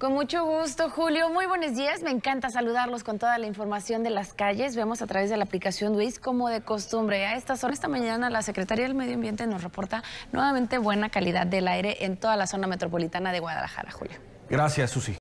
Con mucho gusto, Julio. Muy buenos días. Me encanta saludarlos con toda la información de las calles. Vemos a través de la aplicación Waze, como de costumbre. A esta horas esta mañana, la Secretaría del Medio Ambiente nos reporta nuevamente buena calidad del aire en toda la zona metropolitana de Guadalajara, Julio. Gracias, Susi.